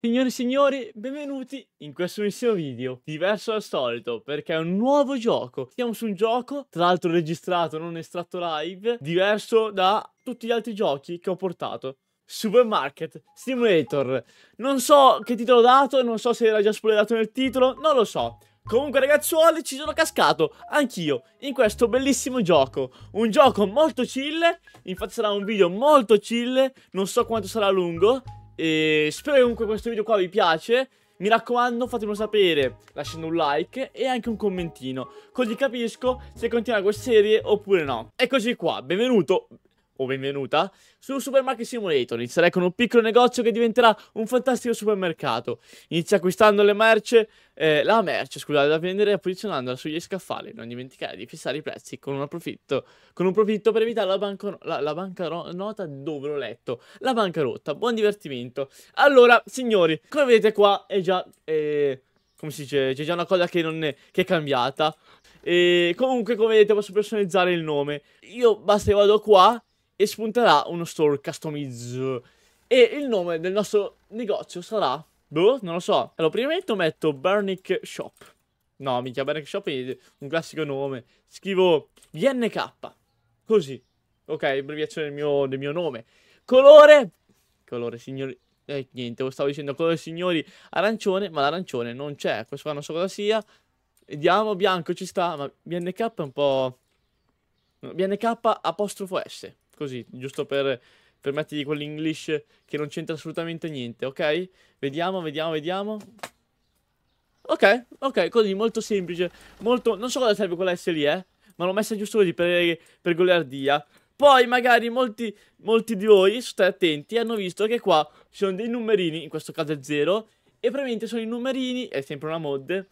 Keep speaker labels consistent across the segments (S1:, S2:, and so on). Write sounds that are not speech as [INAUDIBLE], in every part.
S1: Signori e signori, benvenuti in questo nuovissimo video, diverso dal solito, perché è un nuovo gioco. Siamo su un gioco, tra l'altro registrato, non estratto live, diverso da tutti gli altri giochi che ho portato. Supermarket Simulator. Non so che titolo ho dato, non so se era già spoilerato nel titolo, non lo so. Comunque ragazzuoli ci sono cascato anch'io in questo bellissimo gioco Un gioco molto chill Infatti sarà un video molto chill Non so quanto sarà lungo e spero comunque questo video qua vi piace. Mi raccomando, fatemelo sapere lasciando un like e anche un commentino, così capisco se continuare questa serie oppure no. Eccoci qua, benvenuto o benvenuta, su Supermarket Simulator. Inizierai con un piccolo negozio che diventerà un fantastico supermercato. Inizia acquistando le merce, eh, la merce, scusate, da vendere e posizionandola sugli scaffali. Non dimenticare di fissare i prezzi con, un profitto, con un profitto per evitare la, banco, la, la nota dove l'ho letto. La banca rotta. Buon divertimento. Allora, signori, come vedete qua è già... Eh, come si dice, c'è già una cosa che, non è, che è cambiata. E comunque, come vedete, posso personalizzare il nome. Io basta che vado qua e spunterà uno store customized. E il nome del nostro negozio sarà... Boh, non lo so. Allora, prima metto Bernick Shop. No, mica Bernick Shop è un classico nome. Scrivo VNK Così. Ok, abbreviazione del mio, del mio nome. Colore... Colore, signori... Eh, niente, lo stavo dicendo colore, signori, arancione, ma l'arancione non c'è. Questo qua non so cosa sia. Vediamo, bianco ci sta, ma VNK è un po'... VNK apostrofo S così, giusto per permetti di quell'English che non c'entra assolutamente niente, ok? Vediamo, vediamo, vediamo. Ok, ok, così, molto semplice. Molto... Non so cosa serve quella S lì, eh? Ma l'ho messa giusto così per, per goliardia. Poi magari molti, molti di voi, state attenti, hanno visto che qua ci sono dei numerini, in questo caso è 0, e probabilmente sono i numerini, è sempre una mod,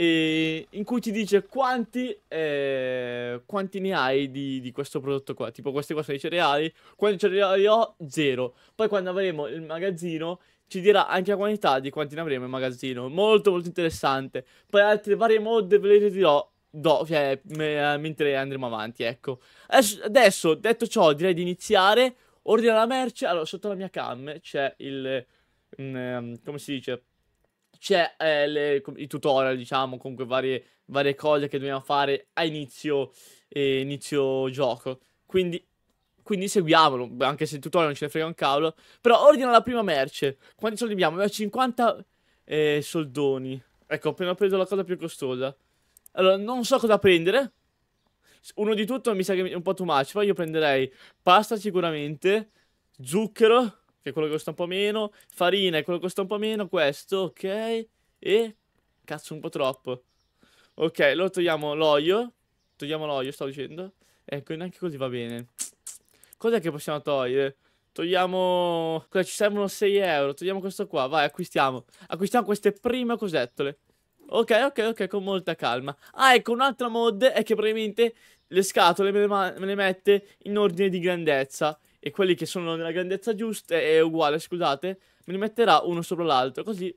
S1: e in cui ti dice quanti, eh, quanti ne hai di, di, questo prodotto qua, tipo questi qua sono i cereali, quanti cereali ho? Zero. Poi quando avremo il magazzino ci dirà anche la quantità di quanti ne avremo in magazzino, molto molto interessante. Poi altre varie mod ve le dirò do, cioè, me, mentre andremo avanti, ecco. Adesso, adesso, detto ciò, direi di iniziare, ordina la merce, allora sotto la mia cam c'è il, um, come si dice c'è eh, le, i tutorial, diciamo, comunque varie, varie, cose che dobbiamo fare a inizio, eh, inizio gioco. Quindi, quindi, seguiamolo, anche se il tutorial non ce ne frega un cavolo. Però ordina la prima merce. Quanti soldi abbiamo? Abbiamo 50 eh, soldoni. Ecco, ho appena preso la cosa più costosa. Allora, non so cosa prendere. Uno di tutto mi sa che è un po' too much. Poi io prenderei pasta sicuramente, zucchero, che è quello che costa un po' meno, farina è quello che costa un po' meno, questo, ok, e cazzo un po' troppo. Ok, allora togliamo l'olio, togliamo l'olio stavo dicendo, ecco neanche così va bene. Cos'è che possiamo togliere? Togliamo... Cosa ci servono 6 euro, togliamo questo qua, vai acquistiamo. Acquistiamo queste prime cosettole. Ok, ok, ok, con molta calma. Ah, ecco, un'altra mod è che probabilmente le scatole me le, me le mette in ordine di grandezza e quelli che sono nella grandezza giusta è uguale, scusate, me li metterà uno sopra l'altro, così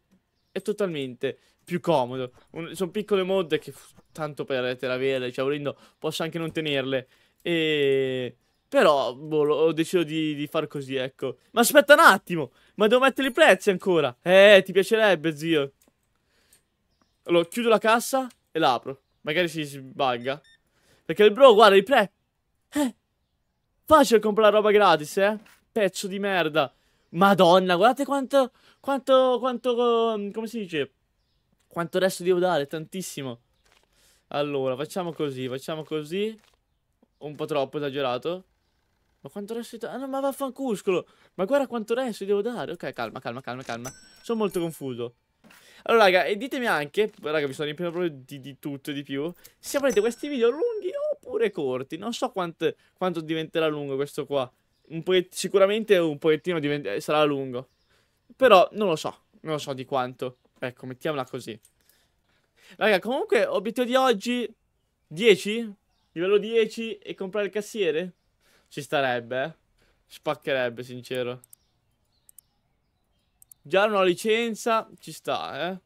S1: è totalmente più comodo. Un, sono piccole mod che tanto per te avere, cioè volendo posso anche non tenerle. E... Però boh, ho deciso di, di, far così, ecco. Ma aspetta un attimo, ma devo mettere i prezzi ancora. Eh, ti piacerebbe, zio. Allora, chiudo la cassa e l'apro. Magari si sbaglia. Perché il bro, guarda, i prezzi... Eh, facile comprare roba gratis, eh? Pezzo di merda. Madonna, guardate quanto... Quanto... Quanto... Um, come si dice? Quanto resto devo dare, tantissimo. Allora, facciamo così, facciamo così. Un po' troppo esagerato. Ma quanto resto devo... Ah no, ma vaffancuscolo. Ma guarda quanto resto devo dare. Ok, calma, calma, calma, calma. Sono molto confuso. Allora, raga, e ditemi anche, raga, vi sto riempiendo proprio di, di tutto e di più, se volete questi video lunghi pure corti. Non so quant- quanto diventerà lungo questo qua. Un sicuramente un pochettino eh, sarà lungo. Però non lo so. Non lo so di quanto. Ecco, mettiamola così. Raga, comunque, obiettivo di oggi... 10? Livello 10 e comprare il cassiere? Ci starebbe, eh. Spaccherebbe, sincero. Già non ho licenza, ci sta, eh.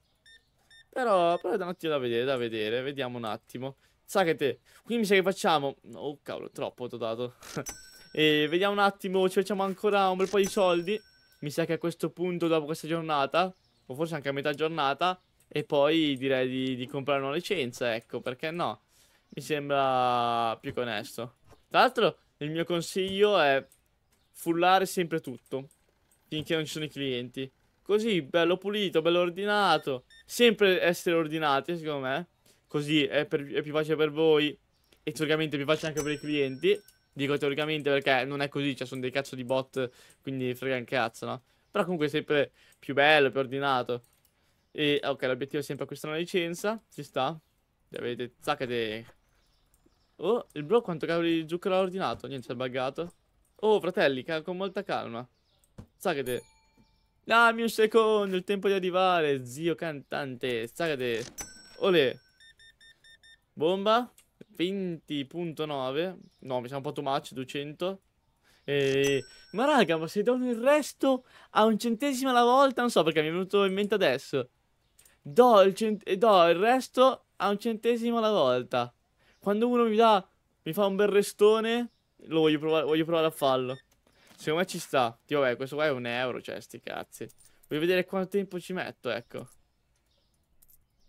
S1: Però, però è un attimo da vedere, da vedere. Vediamo un attimo. Sa che te. Quindi mi sa che facciamo... Oh cavolo, troppo ti ho dato. [LAUGHS] e vediamo un attimo, ci facciamo ancora un bel po' di soldi. Mi sa che a questo punto, dopo questa giornata, o forse anche a metà giornata, e poi direi di, di comprare una licenza, ecco, perché no? Mi sembra più onesto. Tra l'altro, il mio consiglio è fullare sempre tutto, finché non ci sono i clienti. Così, bello pulito, bello ordinato. Sempre essere ordinati, secondo me. Così è, per, è più facile per voi e teoricamente è più facile anche per i clienti. Dico teoricamente perché non è così, cioè sono dei cazzo di bot, quindi frega un cazzo, no? Però comunque è sempre più bello, più ordinato. E ah, ok, l'obiettivo è sempre acquistare una licenza, ci sta. E vedete, zaccate. Oh, il bro quanto cavolo di zucchero ha ordinato? Niente, si è buggato. Oh, fratelli, con molta calma. Zaccate. Dammi un secondo, il tempo di arrivare, zio cantante. Zaccate. Olè. Bomba 20.9 No mi sa un po' too much 200 e... Ma raga ma se dono il resto a un centesimo alla volta Non so perché mi è venuto in mente adesso Do il, cent... Eh, do il resto a un centesimo alla volta Quando uno mi dà Mi fa un bel restone Lo voglio provare, voglio provare a farlo Secondo me ci sta Tipo vabbè questo qua è un euro cioè sti cazzi Voglio vedere quanto tempo ci metto ecco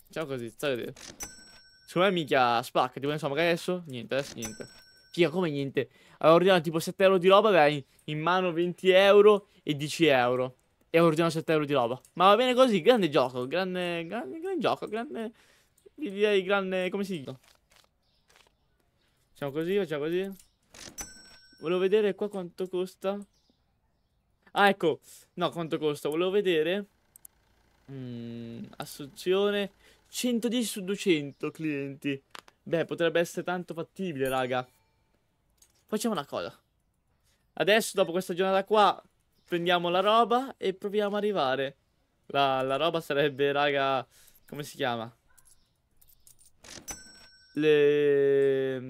S1: Ciao così, sta a vedere Secondo me mica spacca. Tipo, insomma, magari adesso niente, adesso niente. Figa, come niente? Avevo ordinato tipo 7 euro di roba, dai, in, mano 20 euro e 10 euro. E avevo ordinato 7 euro di roba. Ma va bene così, grande gioco, grande, grande, grande gioco, grande... Direi grande... come si dice? Facciamo così, facciamo così. Volevo vedere qua quanto costa. Ah, ecco. No, quanto costa. Volevo vedere... Mm, assunzione 110 su 200 clienti. Beh, potrebbe essere tanto fattibile, raga. Facciamo una cosa. Adesso, dopo questa giornata qua, prendiamo la roba e proviamo a arrivare. La, la roba sarebbe, raga... Come si chiama? Le...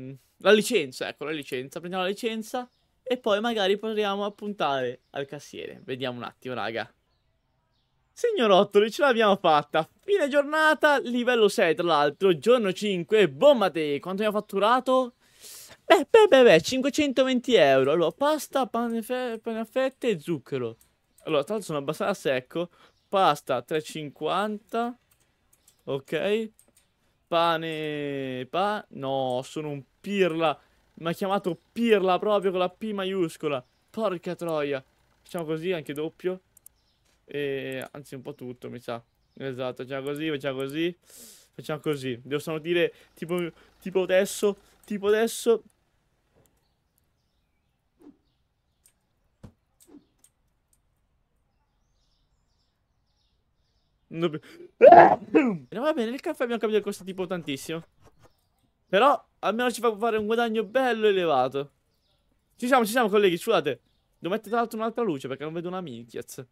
S1: La licenza, ecco, la licenza. Prendiamo la licenza e poi magari proviamo a puntare al cassiere. Vediamo un attimo, raga. Signorotoli, ce l'abbiamo fatta. Fine giornata, livello 6 tra l'altro, giorno 5, bomba te. Quanto mi ha fatturato? Beh, beh, beh, beh, 520 euro. Allora, pasta, pane, pane a fette e zucchero. Allora, tra l'altro sono abbastanza secco. Pasta, 3,50. Ok. Pane... Pa... No, sono un pirla. Mi ha chiamato pirla proprio con la P maiuscola. Porca troia. Facciamo così, anche doppio. E, anzi, un po' tutto, mi sa. Esatto, facciamo così, facciamo così. Facciamo così. Devo solo dire tipo, tipo adesso, tipo adesso. No, [COUGHS] va bene, il caffè abbiamo capito che costa tipo tantissimo. Però almeno ci fa fare un guadagno bello elevato. Ci siamo, ci siamo colleghi, scusate. Devo mettere tra l'altro un'altra luce perché non vedo una minchiaz.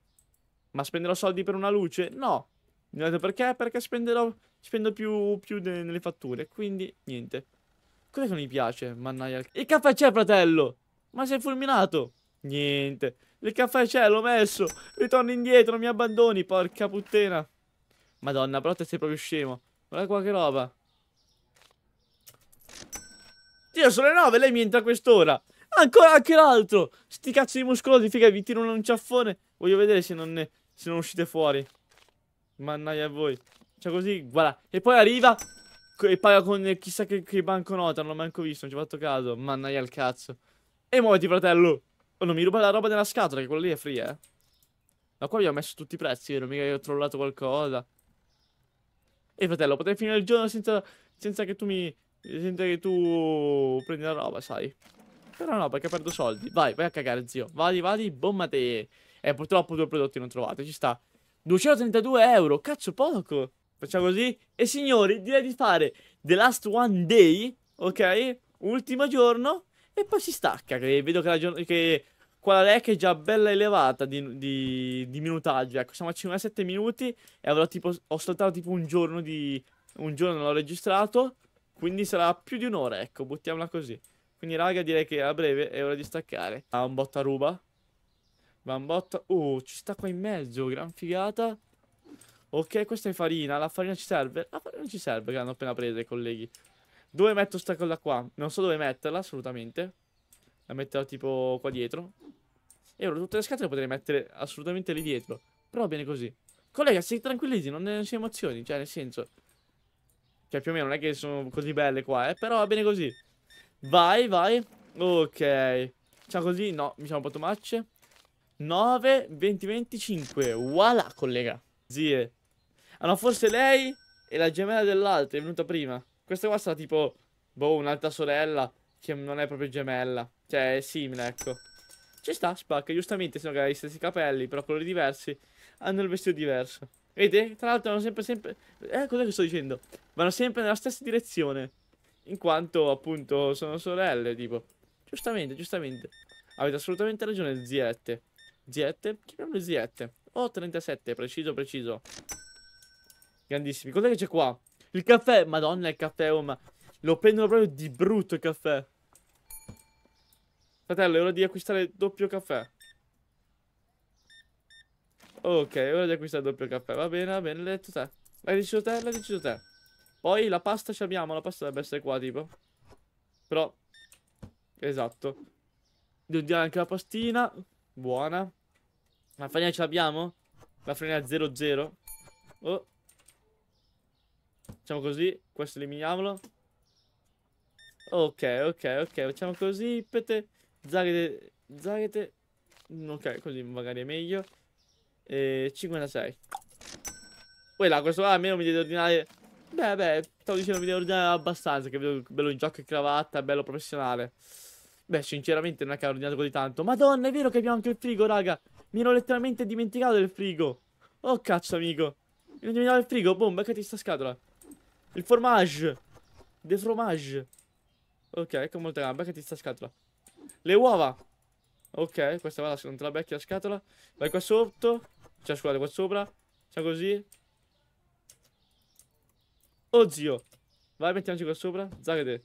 S1: Ma spenderò soldi per una luce? No. Mi ho detto perché? Perché spenderò, spendo più, più nelle fatture. Quindi, niente. Cos'è che non mi piace? Mannaggia. Il caffè c'è, fratello! Ma sei fulminato! Niente. Il caffè c'è, l'ho messo. Ritorno indietro, mi abbandoni, porca puttana. Madonna, però te sei proprio scemo. Guarda qua che roba. Dio, sono le 9, lei mi entra a quest'ora. Ancora anche l'altro. Sti cazzo di muscolosi, figa, vi tiro un ciaffone. Voglio vedere se non ne se non uscite fuori. Mannaia a voi. Cioè così, guarda. E poi arriva e paga con chissà che, che banconota, non l'ho manco visto, non ci ho fatto caso. Mannaggia al cazzo. E muoviti, fratello. Oh, non mi ruba la roba della scatola, che quella lì è free, eh. Ma qua vi ho messo tutti i prezzi, vero? Mica che ho trollato qualcosa. E fratello, potrei finire il giorno senza, senza che tu mi... Senza che tu prendi la roba, sai. Però no, perché perdo soldi. Vai, vai a cagare, zio. Vai, vai, bombate. Eh, purtroppo due prodotti non trovate, ci sta. 232 euro, cazzo poco. Facciamo così. E signori, direi di fare The Last One Day, ok? Ultimo giorno. E poi si stacca, che vedo che la, che quella la rec è già bella elevata di, di, di minutaggio. Ecco, siamo a 57 minuti e avrò tipo, ho saltato tipo un giorno di... Un giorno l'ho registrato, quindi sarà più di un'ora, ecco, buttiamola così. Quindi raga direi che a breve è ora di staccare. Ha un botta ruba. Bambotta. Oh, uh, ci sta qua in mezzo. Gran figata. Ok, questa è farina. La farina ci serve? La farina ci serve, che l'hanno appena presa i colleghi. Dove metto sta cosa qua? Non so dove metterla, assolutamente. La metterò tipo qua dietro. E ora tutte le scatole potrei mettere assolutamente lì dietro. Però bene così. Collega, si tranquillizzi, non, non si emozioni. Cioè, nel senso... Cioè, più o meno non è che sono così belle qua, eh. Però va bene così. Vai, vai. Ok. Ciao così, no, mi sono un po' tomacce. 9, 20, 25. Voilà, collega. Zie. Ah no, forse lei è la gemella dell'altra è venuta prima. Questa qua sarà tipo, boh, un'altra sorella che non è proprio gemella. Cioè, è simile, ecco. Ci sta, spacca, giustamente, se no che ha gli stessi capelli, però colori diversi, hanno il vestito diverso. Vedete? Tra l'altro vanno sempre, sempre... Eh, cos'è che sto dicendo? Vanno sempre nella stessa direzione. In quanto, appunto, sono sorelle, tipo. Giustamente, giustamente. Avete assolutamente ragione, ziette. Ziette? Chiamiamole ziette. Oh, 37, preciso, preciso. Grandissimi. Cos'è che c'è qua? Il caffè. Madonna, il caffè, oh, ma... Lo prendono proprio di brutto il caffè. Fratello, è ora di acquistare doppio caffè. Ok, è ora di acquistare doppio caffè. Va bene, va bene, l'hai detto te. L'hai deciso te, l'hai deciso te. Poi la pasta ci abbiamo, la pasta dovrebbe essere qua, tipo. Però... Esatto. Devo dire anche la pastina. Buona. La farina ce l'abbiamo? La farina 0-0. Oh. Facciamo così. Questo eliminiamolo. Ok, ok, ok. Facciamo così. Pete. Zagate. Zagete. Ok, così magari è meglio. E 56. Poi là, questo qua almeno mi deve ordinare... Beh, beh, stavo dicendo mi deve ordinare abbastanza. Che vedo bello in giacca e cravatta, bello professionale. Beh, sinceramente non è che ho ordinato così tanto. Madonna, è vero che abbiamo anche il frigo, raga. Mi ero letteralmente dimenticato del frigo. Oh, cazzo, amico. Mi ero dimenticato del frigo. Boom, che ti sta scatola. Il fromage. De fromage. Ok, ecco molta gamba, che ti sta scatola. Le uova. Ok, questa va la seconda, vecchia scatola. Vai qua sotto. Cioè, scusate, qua sopra. C'è così. Oh, zio. Vai, mettiamoci qua sopra. Zagate.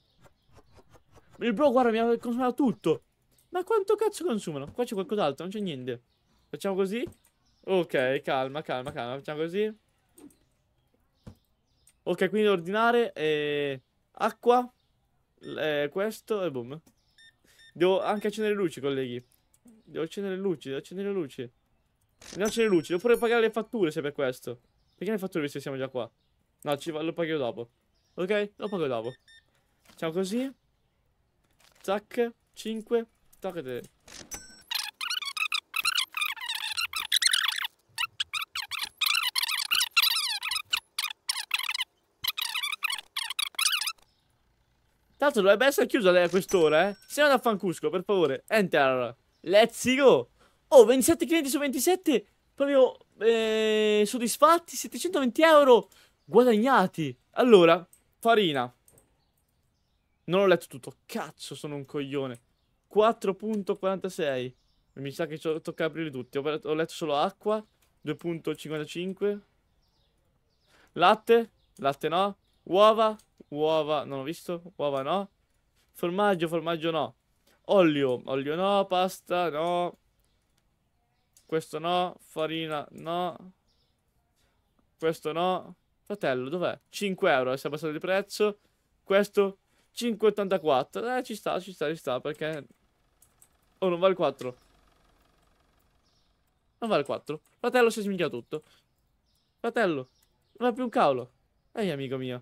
S1: Il bro, guarda, mi ha consumato tutto. Ma quanto cazzo consumano? Qua c'è qualcos'altro, non c'è niente. Facciamo così? Ok, calma, calma, calma. Facciamo così. Ok, quindi ordinare eh, acqua, eh, questo e boom. Devo anche accendere le luci, colleghi. Devo accendere le luci, devo accendere le luci. Devo accendere le luci, devo pure pagare le fatture se per questo. Perché le fatture visto che siamo già qua? No, ci, lo pagherò dopo. Ok? Lo pago dopo. Facciamo così. Zac, 5. 3. Tanto dovrebbe essere chiusa lei a quest'ora, eh. Siamo da Fancusco, per favore. Enter. Let's go. Oh, 27 clienti su 27. Proprio eh, soddisfatti. 720 euro guadagnati. Allora, farina. Non ho letto tutto. Cazzo, sono un coglione. 4.46. Mi sa che tocca aprire tutti. Ho, ho letto solo acqua. 2.55. Latte. Latte no. Uova. Uova. Non ho visto. Uova no. Formaggio. Formaggio no. Olio. Olio no. Pasta no. Questo no. Farina no. Questo no. Fratello, dov'è? 5 euro. Eh, si è abbassato di prezzo. Questo 5,84. Eh, ci sta, ci sta, ci sta, perché... Oh, non vale 4. Non vale 4. Fratello si sminchia tutto. Fratello, non ha più un cavolo. Ehi, amico mio.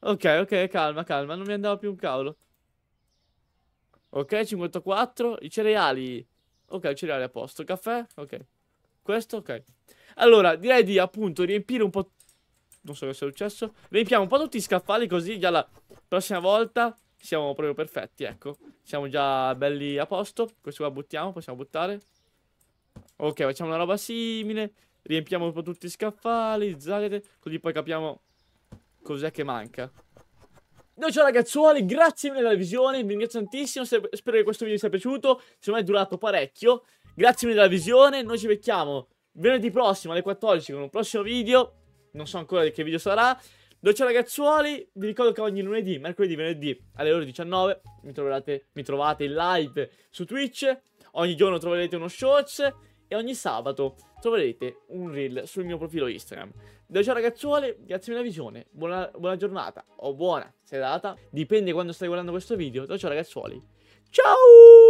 S1: Ok, ok, calma, calma, non mi andava più un cavolo. Ok, 54. I cereali. Ok, i cereali a posto. Caffè, ok. Questo, ok. Allora, direi di appunto riempire un po'... Non so cosa è successo. Riempiamo un po' tutti i scaffali così, già la... Prossima volta siamo proprio perfetti, ecco. Siamo già belli a posto. Questo qua buttiamo, possiamo buttare. Ok, facciamo una roba simile. Riempiamo un po' tutti i scaffali, zagliate, così poi capiamo cos'è che manca. No, ciao ragazzuoli, grazie mille della visione, vi ringrazio tantissimo, spero che questo video vi sia piaciuto, secondo me è durato parecchio. Grazie mille della visione, noi ci becchiamo venerdì prossimo alle 14 con un prossimo video, non so ancora di che video sarà. Dove ciao ragazzuoli, vi ricordo che ogni lunedì, mercoledì, venerdì alle ore 19 mi, troverate, mi trovate in live su Twitch, ogni giorno troverete uno shorts e ogni sabato troverete un reel sul mio profilo Instagram. Dove ciao ragazzuoli, grazie mille visione, buona, buona giornata o buona serata, dipende quando stai guardando questo video. Dove ciao ragazzuoli, ciao!